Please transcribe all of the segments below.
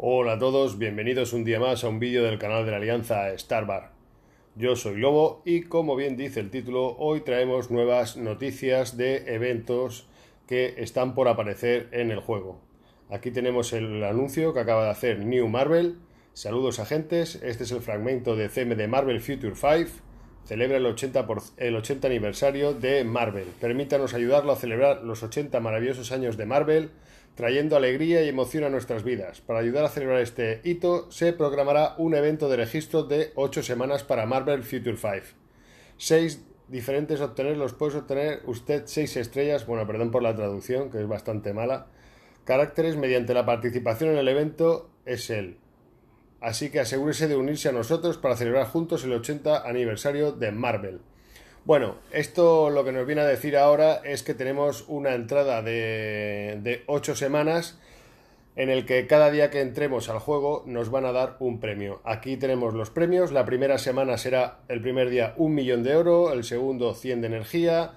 Hola a todos, bienvenidos un día más a un vídeo del canal de la Alianza Starbar. Yo soy Lobo y como bien dice el título, hoy traemos nuevas noticias de eventos que están por aparecer en el juego. Aquí tenemos el anuncio que acaba de hacer New Marvel. Saludos agentes, este es el fragmento de CM de Marvel Future 5 celebra el 80, el 80 aniversario de Marvel. Permítanos ayudarlo a celebrar los 80 maravillosos años de Marvel, trayendo alegría y emoción a nuestras vidas. Para ayudar a celebrar este hito, se programará un evento de registro de 8 semanas para Marvel Future 5. 6 diferentes obtenerlos. los obtener usted 6 estrellas, bueno, perdón por la traducción, que es bastante mala. Caracteres mediante la participación en el evento es el Así que asegúrese de unirse a nosotros para celebrar juntos el 80 aniversario de Marvel. Bueno, esto lo que nos viene a decir ahora es que tenemos una entrada de, de 8 semanas en el que cada día que entremos al juego nos van a dar un premio. Aquí tenemos los premios. La primera semana será el primer día un millón de oro, el segundo 100 de energía,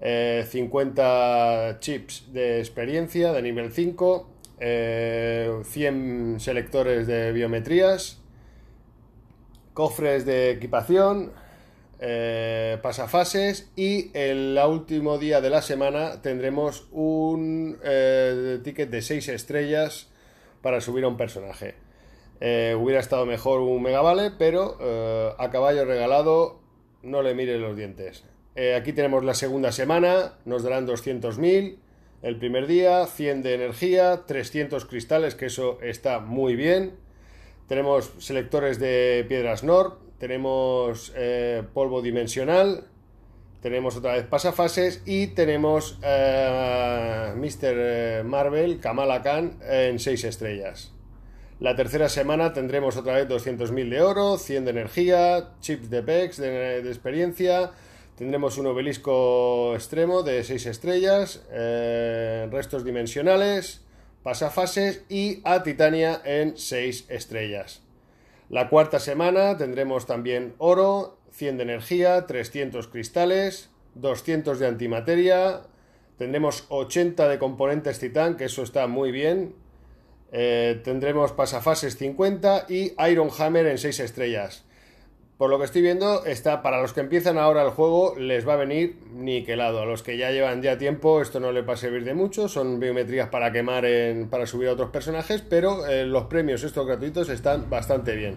50 eh, chips de experiencia de nivel 5, 100 eh, selectores de biometrías, cofres de equipación, eh, pasafases y el último día de la semana tendremos un eh, ticket de 6 estrellas para subir a un personaje. hubiera estado mejor un megavale, pero a caballo regalado no le mire los dientes. aquí tenemos la segunda semana, nos darán 200.000. El primer día, 100 de energía, 300 cristales, que eso está muy bien. Tenemos selectores de piedras Nord, tenemos eh, polvo dimensional, tenemos otra vez pasafases y tenemos eh, Mr. Eh, Marvel, Kamala Khan, en 6 estrellas. La tercera semana tendremos otra vez 200.000 de oro, 100 de energía, chips de PEX de experiencia, Tendremos un obelisco extremo de 6 estrellas, eh, restos dimensionales, pasafases y a Titania en 6 estrellas. La cuarta semana tendremos también oro, 100 de energía, 300 cristales, 200 de antimateria, tendremos 80 de componentes titán, que eso está muy bien. Eh, tendremos pasafases 50 y Iron Hammer en 6 estrellas. Por lo que estoy viendo, está para los que empiezan ahora el juego les va a venir niquelado. A los que ya llevan ya tiempo, esto no les va a servir de mucho. Son biometrías para quemar, en, para subir a otros personajes, pero eh, los premios estos gratuitos están bastante bien.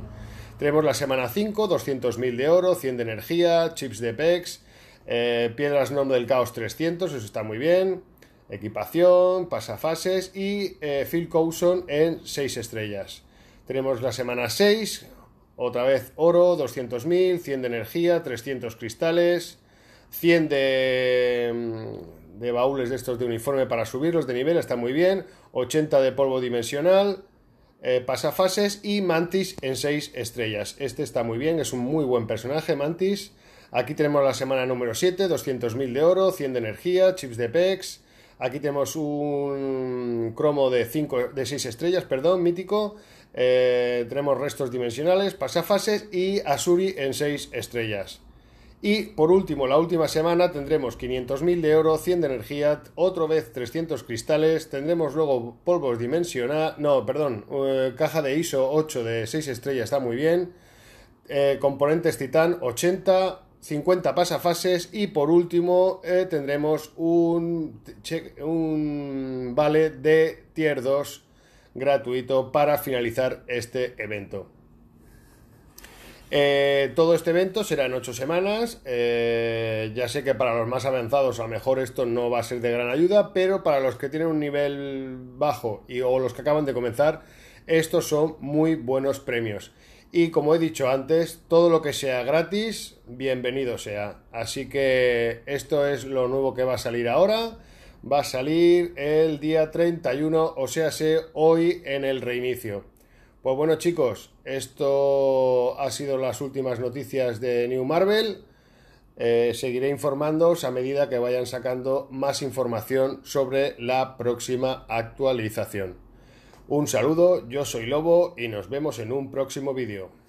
Tenemos la semana 5, 200.000 de oro, 100 de energía, chips de PEX, eh, piedras nombre del caos 300, eso está muy bien. Equipación, pasafases y eh, Phil Coulson en 6 estrellas. Tenemos la semana 6, otra vez oro, 200.000, 100 de energía, 300 cristales, 100 de, mm, de baúles de estos de uniforme para subirlos de nivel, está muy bien, 80 de polvo dimensional, eh, pasafases y Mantis en 6 estrellas. Este está muy bien, es un muy buen personaje, Mantis. Aquí tenemos la semana número 7, 200.000 de oro, 100 de energía, chips de PEX, Aquí tenemos un cromo de, 5, de 6 estrellas, perdón, mítico. Eh, tenemos restos dimensionales, pasafases y Asuri en 6 estrellas. Y por último, la última semana tendremos 500.000 de oro, 100 de energía, otra vez 300 cristales, tendremos luego polvos dimensional, no, perdón, eh, caja de ISO 8 de 6 estrellas, está muy bien, eh, componentes titán 80, 50 pasafases y por último eh, tendremos un, un vale de tier 2 gratuito para finalizar este evento. Eh, todo este evento será en 8 semanas. Eh, ya sé que para los más avanzados a lo mejor esto no va a ser de gran ayuda, pero para los que tienen un nivel bajo y, o los que acaban de comenzar, estos son muy buenos premios. Y como he dicho antes, todo lo que sea gratis, bienvenido sea. Así que esto es lo nuevo que va a salir ahora. Va a salir el día 31, o sea, hoy en el reinicio. Pues bueno chicos, esto ha sido las últimas noticias de New Marvel. Eh, seguiré informándoos a medida que vayan sacando más información sobre la próxima actualización. Un saludo, yo soy Lobo y nos vemos en un próximo vídeo.